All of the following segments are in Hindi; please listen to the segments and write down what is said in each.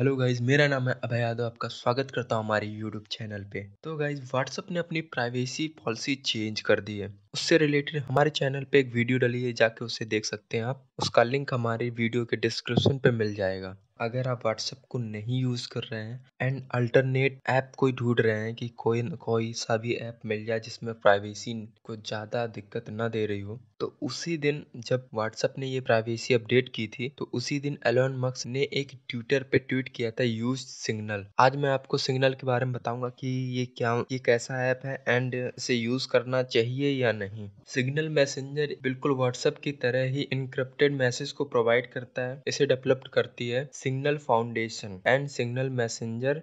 हेलो गाइज मेरा नाम है अभय यादव आपका स्वागत करता हूँ हमारे यूट्यूब चैनल पे तो गाइज व्हाट्सअप ने अपनी प्राइवेसी पॉलिसी चेंज कर दी है उससे रिलेटेड हमारे चैनल पे एक वीडियो डली है जाके उसे देख सकते हैं आप उसका लिंक हमारे वीडियो के डिस्क्रिप्शन पे मिल जाएगा अगर आप व्हाट्सएप को नहीं यूज़ कर रहे हैं एंड अल्टरनेट ऐप कोई ढूंढ रहे हैं कि कोई न कोई सा भी ऐप मिल जाए जिसमें प्राइवेसी को ज़्यादा दिक्कत ना दे रही हो तो उसी दिन जब व्हाट्सएप ने ये प्राइवेसी अपडेट की थी तो उसी दिन एलोन मक्स ने एक ट्विटर पे ट्वीट किया था यूज सिग्नल आज मैं आपको सिग्नल के बारे में बताऊंगा कि ये क्या ये कैसा ऐप है एंड इसे यूज़ करना चाहिए या नहीं सिग्नल मैसेंजर बिल्कुल व्हाट्सएप की तरह ही इनक्रिप्टेड मैसेज को प्रोवाइड करता है इसे डेवलप्ड करती है signal foundation and signal messenger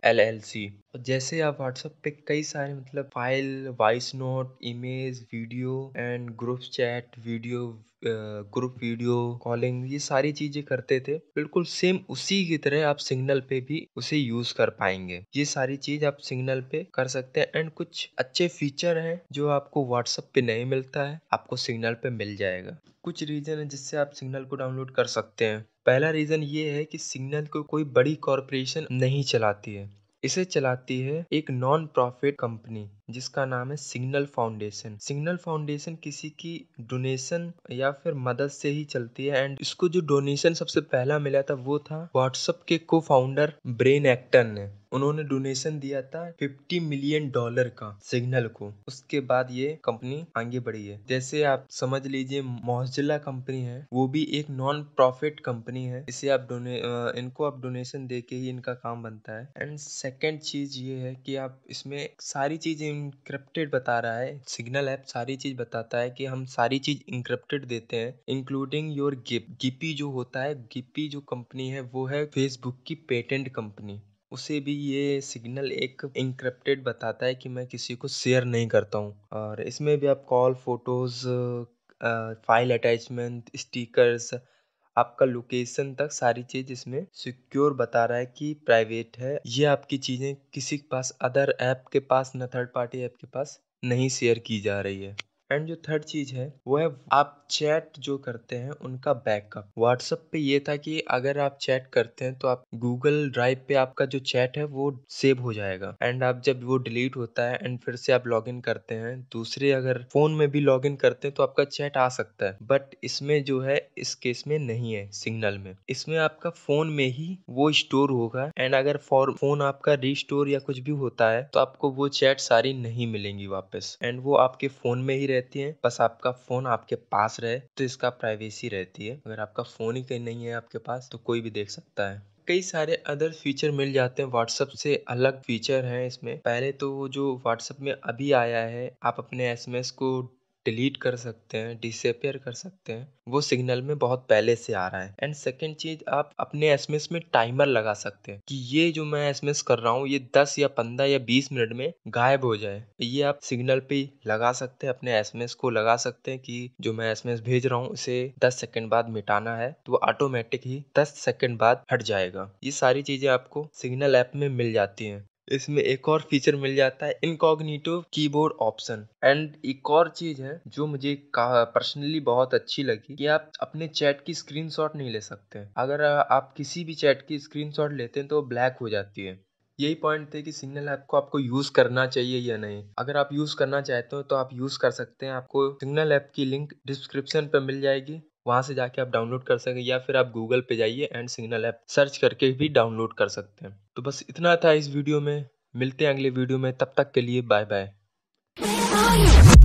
सी जैसे आप व्हाट्सएप पे कई सारे मतलब file voice note image video and group chat video group video calling ये सारी चीजें करते थे बिल्कुल सेम उसी की तरह आप सिग्नल पे भी उसे यूज कर पाएंगे ये सारी चीज आप सिग्नल पे कर सकते हैं एंड कुछ अच्छे फीचर हैं जो आपको व्हाट्सएप पे नहीं मिलता है आपको सिग्नल पे मिल जाएगा कुछ रीजन है जिससे आप सिग्नल को डाउनलोड कर सकते हैं पहला रीजन ये है कि सिग्नल को कोई बड़ी कॉरपोरेशन नहीं चलाती है इसे चलाती है एक नॉन प्रॉफिट कंपनी जिसका नाम है सिग्नल फाउंडेशन सिग्नल फाउंडेशन किसी की डोनेशन या फिर मदद से ही चलती है एंड इसको जो डोनेशन सबसे पहला मिला था वो था व्हाट्सअप के को फाउंडर ब्रेन एक्टर ने उन्होंने डोनेशन दिया था 50 मिलियन डॉलर का सिग्नल को उसके बाद ये कंपनी आगे बढ़ी है जैसे आप समझ लीजिए मोहजिला कंपनी है वो भी एक नॉन प्रॉफिट कंपनी है इसे आप डोने इनको आप डोनेशन दे के ही इनका काम बनता है एंड सेकेंड चीज ये है कि आप इसमें सारी चीजें इंक्रिप्टेड बता रहा है सिग्नल ऐप सारी चीज बताता है कि हम सारी चीज इंक्रिप्टेड देते हैं इंक्लूडिंग योर गिप गिपी जो होता है गिपी जो कंपनी है वो है फेसबुक की पेटेंट कंपनी उसे भी ये सिग्नल एक इंक्रिप्टेड बताता है कि मैं किसी को शेयर नहीं करता हूँ और इसमें भी आप call photos file attachment stickers आपका लोकेशन तक सारी चीज़ इसमें सिक्योर बता रहा है कि प्राइवेट है ये आपकी चीज़ें किसी के पास अदर ऐप के पास न थर्ड पार्टी ऐप के पास नहीं शेयर की जा रही है एंड जो थर्ड चीज है वो है आप चैट जो करते हैं उनका बैकअप व्हाट्सएप पे ये था कि अगर आप चैट करते हैं तो आप गूगल ड्राइव पे आपका जो चैट है वो सेव हो जाएगा एंड आप जब वो डिलीट होता है एंड फिर से आप लॉग इन करते हैं दूसरे अगर फोन में भी लॉग इन करते हैं तो आपका चैट आ सकता है बट इसमें जो है इस केस में नहीं है सिग्नल में इसमें आपका फोन में ही वो स्टोर होगा एंड अगर फोन आपका रिस्टोर या कुछ भी होता है तो आपको वो चैट सारी नहीं मिलेंगी वापस एंड वो आपके फोन में ही रहती है बस आपका फ़ोन आपके पास रहे तो इसका प्राइवेसी रहती है अगर आपका फ़ोन ही कहीं नहीं है आपके पास तो कोई भी देख सकता है कई सारे अदर फीचर मिल जाते हैं व्हाट्सअप से अलग फीचर हैं इसमें पहले तो वो जो व्हाट्सअप में अभी आया है आप अपने एसएमएस को डिलीट कर सकते हैं डिसअपेयर कर सकते हैं वो सिग्नल में बहुत पहले से आ रहा है एंड सेकेंड चीज आप अपने एस में टाइमर लगा सकते हैं कि ये जो मैं एस कर रहा हूँ ये दस या पंद्रह या बीस मिनट में गायब हो जाए ये आप सिग्नल पे लगा सकते हैं अपने एस को लगा सकते हैं कि जो मैं एस भेज रहा हूँ उसे दस सेकेंड बाद मिटाना है तो ऑटोमेटिक ही दस सेकेंड बाद हट जाएगा ये सारी चीजें आपको सिग्नल ऐप में मिल जाती है इसमें एक और फीचर मिल जाता है इनकॉग्निटो कीबोर्ड ऑप्शन एंड एक और चीज़ है जो मुझे पर्सनली बहुत अच्छी लगी कि आप अपने चैट की स्क्रीनशॉट नहीं ले सकते अगर आप किसी भी चैट की स्क्रीनशॉट लेते हैं तो ब्लैक हो जाती है यही पॉइंट थे कि सिग्नल ऐप को आपको यूज़ करना चाहिए या नहीं अगर आप यूज़ करना चाहते हो तो आप यूज़ कर सकते हैं आपको सिग्नल ऐप की लिंक डिस्क्रिप्शन पर मिल जाएगी वहाँ से जाके आप डाउनलोड कर सकें या फिर आप गूगल पे जाइए एंड सिग्नल ऐप सर्च करके भी डाउनलोड कर सकते हैं तो बस इतना था इस वीडियो में मिलते हैं अगले वीडियो में तब तक के लिए बाय बाय